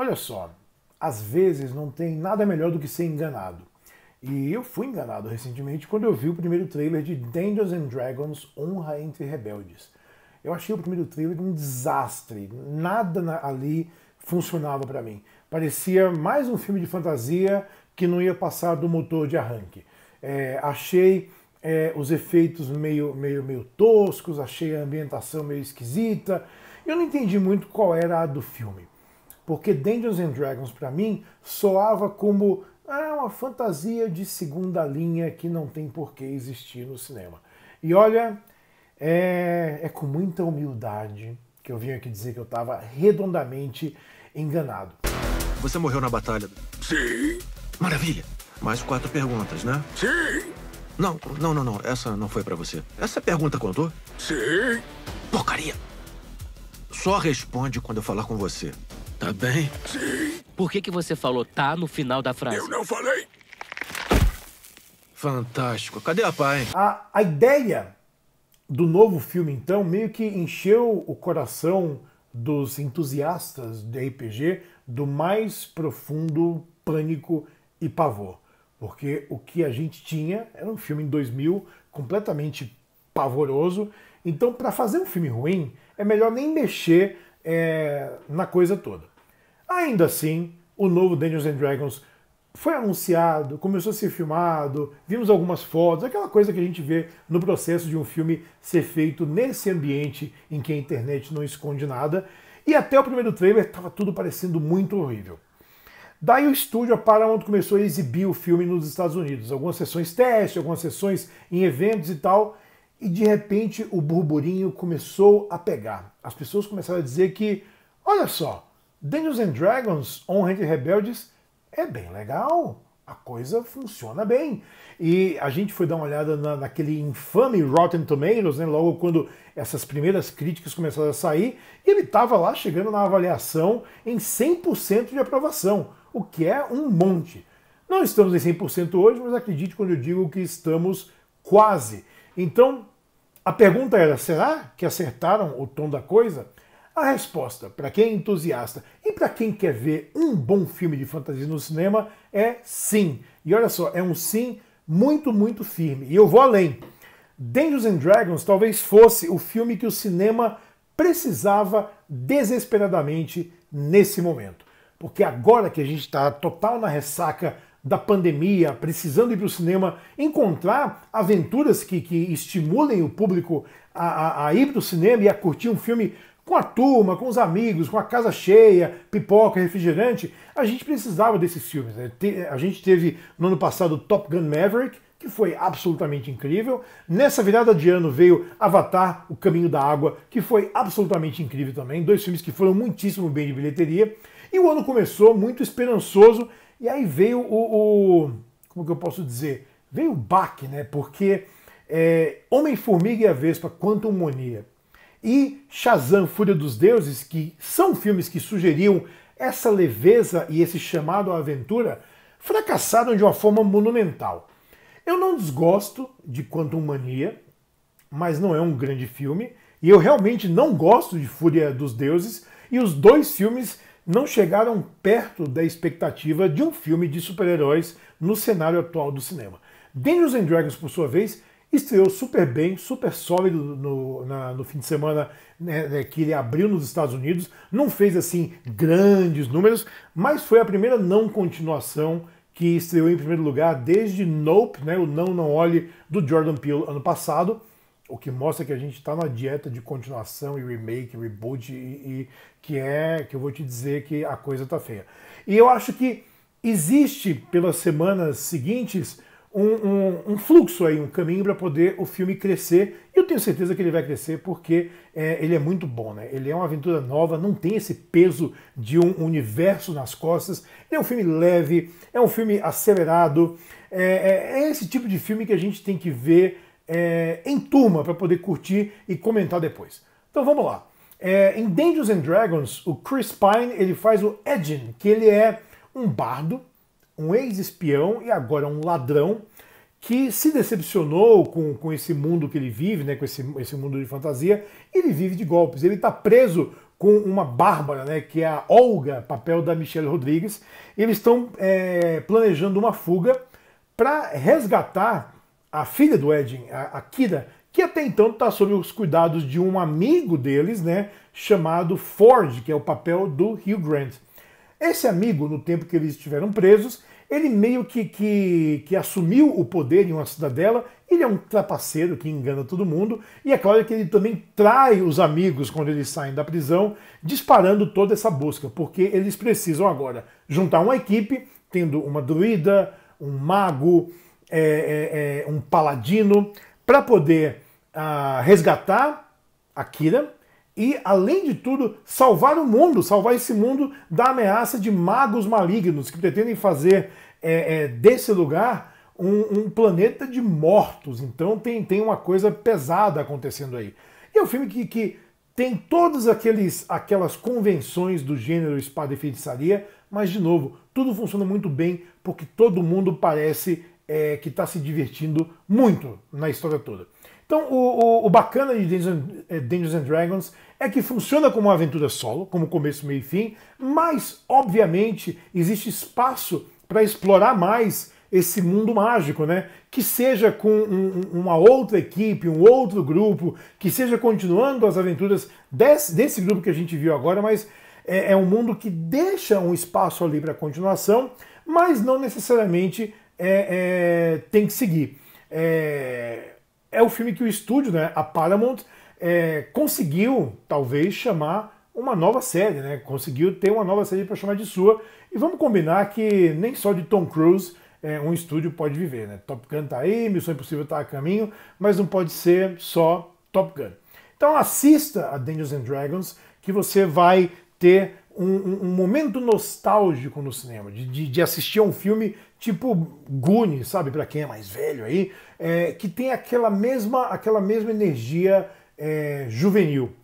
Olha só, às vezes não tem nada melhor do que ser enganado. E eu fui enganado recentemente quando eu vi o primeiro trailer de Dungeons and Dragons Honra entre Rebeldes. Eu achei o primeiro trailer um desastre, nada ali funcionava para mim. Parecia mais um filme de fantasia que não ia passar do motor de arranque. É, achei é, os efeitos meio, meio, meio toscos, achei a ambientação meio esquisita. Eu não entendi muito qual era a do filme porque Dungeons and Dragons para mim soava como ah, uma fantasia de segunda linha que não tem por que existir no cinema. E olha, é, é com muita humildade que eu vim aqui dizer que eu estava redondamente enganado. Você morreu na batalha? Sim. Maravilha. Mais quatro perguntas, né? Sim. Não, não, não, não. Essa não foi para você. Essa pergunta contou? Sim. Porcaria. Só responde quando eu falar com você. Tá bem? Sim. Por que, que você falou tá no final da frase? Eu não falei. Fantástico. Cadê a pai? A, a ideia do novo filme, então, meio que encheu o coração dos entusiastas de RPG do mais profundo pânico e pavor. Porque o que a gente tinha era um filme em 2000 completamente pavoroso. Então, para fazer um filme ruim, é melhor nem mexer é, na coisa toda. Ainda assim, o novo Dungeons and Dragons foi anunciado, começou a ser filmado, vimos algumas fotos, aquela coisa que a gente vê no processo de um filme ser feito nesse ambiente em que a internet não esconde nada. E até o primeiro trailer estava tudo parecendo muito horrível. Daí o estúdio, a Paramount, começou a exibir o filme nos Estados Unidos. Algumas sessões teste, algumas sessões em eventos e tal. E de repente o burburinho começou a pegar. As pessoas começaram a dizer que, olha só, Dungeons and Dragons, Honra de Rebeldes, é bem legal. A coisa funciona bem. E a gente foi dar uma olhada na, naquele infame Rotten Tomatoes, né, logo quando essas primeiras críticas começaram a sair, e ele estava lá chegando na avaliação em 100% de aprovação, o que é um monte. Não estamos em 100% hoje, mas acredite quando eu digo que estamos quase. Então, a pergunta era: será que acertaram o tom da coisa? A resposta, para quem é entusiasta e para quem quer ver um bom filme de fantasia no cinema, é sim. E olha só, é um sim muito, muito firme. E eu vou além. Dungeons and Dragons talvez fosse o filme que o cinema precisava desesperadamente nesse momento. Porque agora que a gente está total na ressaca da pandemia, precisando ir para o cinema, encontrar aventuras que, que estimulem o público a, a, a ir para o cinema e a curtir um filme com a turma, com os amigos, com a casa cheia, pipoca, refrigerante. A gente precisava desses filmes. Né? A gente teve no ano passado Top Gun Maverick, que foi absolutamente incrível. Nessa virada de ano veio Avatar, O Caminho da Água, que foi absolutamente incrível também. Dois filmes que foram muitíssimo bem de bilheteria. E o ano começou muito esperançoso e aí veio o, o como que eu posso dizer? Veio o baque, né? Porque é, Homem-Formiga e a Vespa, Quantum Monia e Shazam, Fúria dos Deuses, que são filmes que sugeriam essa leveza e esse chamado à aventura, fracassaram de uma forma monumental. Eu não desgosto de Quantum Mania, mas não é um grande filme, e eu realmente não gosto de Fúria dos Deuses, e os dois filmes não chegaram perto da expectativa de um filme de super-heróis no cenário atual do cinema. Dungeons and Dragons, por sua vez, estreou super bem, super sólido no, na, no fim de semana né, né que ele abriu nos Estados Unidos. Não fez assim grandes números, mas foi a primeira não continuação que estreou em primeiro lugar desde Nope, né, o Não Não Olhe do Jordan Peele ano passado. O que mostra que a gente está na dieta de continuação e remake, reboot, e, e, que é que eu vou te dizer que a coisa tá feia. E eu acho que existe pelas semanas seguintes um, um, um fluxo aí, um caminho para poder o filme crescer. E eu tenho certeza que ele vai crescer porque é, ele é muito bom, né? Ele é uma aventura nova, não tem esse peso de um universo nas costas. Ele é um filme leve, é um filme acelerado. é, é, é esse tipo de filme que a gente tem que ver é, em turma para poder curtir e comentar depois. Então vamos lá. É, em Dungeons and Dragons, o Chris Pine ele faz o Edgin, que ele é um bardo, um ex-espião e agora um ladrão que se decepcionou com, com esse mundo que ele vive, né, com esse, esse mundo de fantasia. Ele vive de golpes, ele está preso com uma bárbara, né, que é a Olga, papel da Michelle Rodrigues. Eles estão é, planejando uma fuga para resgatar a filha do Edin, a, a Kira, que até então está sob os cuidados de um amigo deles, né, chamado Ford, que é o papel do Hugh Grant. Esse amigo, no tempo que eles estiveram presos, ele meio que, que, que assumiu o poder em uma cidadela, ele é um trapaceiro que engana todo mundo, e é claro que ele também trai os amigos quando eles saem da prisão, disparando toda essa busca, porque eles precisam agora juntar uma equipe, tendo uma druida, um mago, é, é, é, um paladino, para poder ah, resgatar Akira e, além de tudo, salvar o mundo, salvar esse mundo da ameaça de magos malignos que pretendem fazer é, é, desse lugar um, um, planeta de mortos. Então tem, tem uma coisa pesada acontecendo aí. E é um filme que, que tem todas aqueles, aquelas convenções do gênero espada e feitiçaria, mas de novo, tudo funciona muito bem porque todo mundo parece é, que está se divertindo muito na história toda. Então, o, o, o bacana de é, Dungeons and Dragons é que funciona como uma aventura solo, como começo, meio e fim, mas, obviamente, existe espaço para explorar mais esse mundo mágico, né? Que seja com um, uma outra equipe, um outro grupo, que seja continuando as aventuras desse, desse grupo que a gente viu agora, mas é, é um mundo que deixa um espaço ali para continuação, mas não necessariamente é, é, tem que seguir. É, é o filme que o estúdio, né, a Paramount, é, conseguiu talvez chamar uma nova série, né? Conseguiu ter uma nova série para chamar de sua. E vamos combinar que nem só de Tom Cruise é, um estúdio pode viver, né? Top Gun tá aí, Missão Impossível tá a caminho, mas não pode ser só Top Gun. Então assista a Dungeons and Dragons, que você vai ter um, um momento nostálgico no cinema, de, de, de, assistir a um filme tipo Goonies, sabe, para quem é mais velho aí, é, que tem aquela mesma, aquela mesma energia é, juvenil.